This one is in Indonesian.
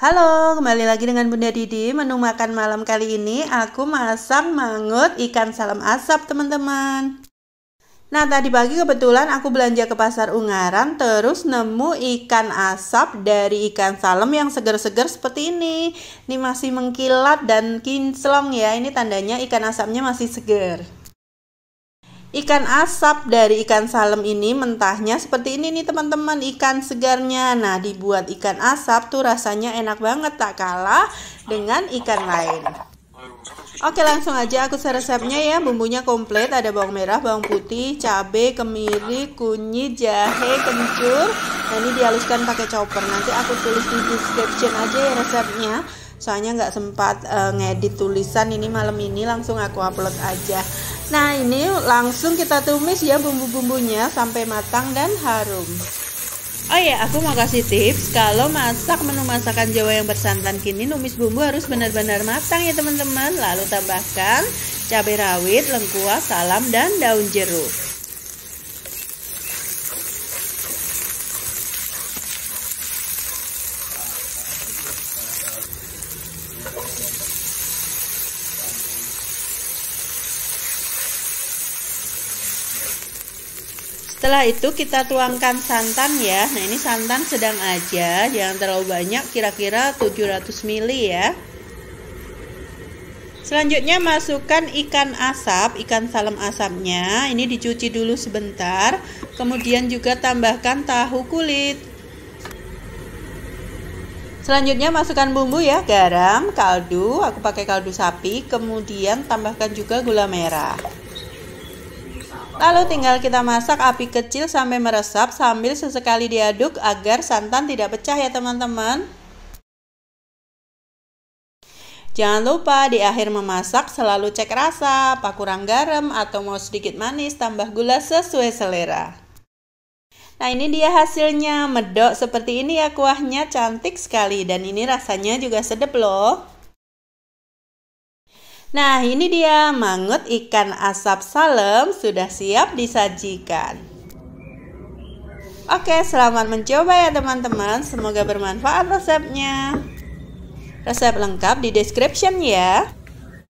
Halo, kembali lagi dengan Bunda Didi. Menu makan malam kali ini aku masak mangut ikan salam asap, teman-teman. Nah, tadi pagi kebetulan aku belanja ke pasar Ungaran terus nemu ikan asap dari ikan salam yang seger-seger seperti ini. Ini masih mengkilat dan kinclong ya. Ini tandanya ikan asapnya masih seger. Ikan asap dari ikan salem ini mentahnya seperti ini nih teman-teman ikan segarnya. Nah dibuat ikan asap tuh rasanya enak banget tak kalah dengan ikan lain. Oke langsung aja aku share resepnya ya Bumbunya komplit ada bawang merah, bawang putih, cabai, kemiri, kunyit, jahe, kencur Nah ini dihaluskan pakai chopper Nanti aku tulis di description aja ya resepnya Soalnya nggak sempat uh, ngedit tulisan ini malam ini langsung aku upload aja Nah ini langsung kita tumis ya bumbu-bumbunya sampai matang dan harum Oh ya, aku mau kasih tips kalau masak menu masakan Jawa yang bersantan kini numis bumbu harus benar-benar matang ya teman-teman. Lalu tambahkan cabai rawit, lengkuas, salam dan daun jeruk. Setelah itu kita tuangkan santan ya. Nah, ini santan sedang aja, jangan terlalu banyak, kira-kira 700 ml ya. Selanjutnya masukkan ikan asap, ikan salam asapnya. Ini dicuci dulu sebentar. Kemudian juga tambahkan tahu kulit. Selanjutnya masukkan bumbu ya, garam, kaldu, aku pakai kaldu sapi, kemudian tambahkan juga gula merah. Lalu tinggal kita masak api kecil sampai meresap sambil sesekali diaduk agar santan tidak pecah ya teman-teman. Jangan lupa di akhir memasak selalu cek rasa, apa kurang garam atau mau sedikit manis, tambah gula sesuai selera. Nah ini dia hasilnya, medok seperti ini ya kuahnya, cantik sekali dan ini rasanya juga sedep loh. Nah, ini dia mangut ikan asap salem sudah siap disajikan. Oke, selamat mencoba ya teman-teman. Semoga bermanfaat resepnya. Resep lengkap di description ya.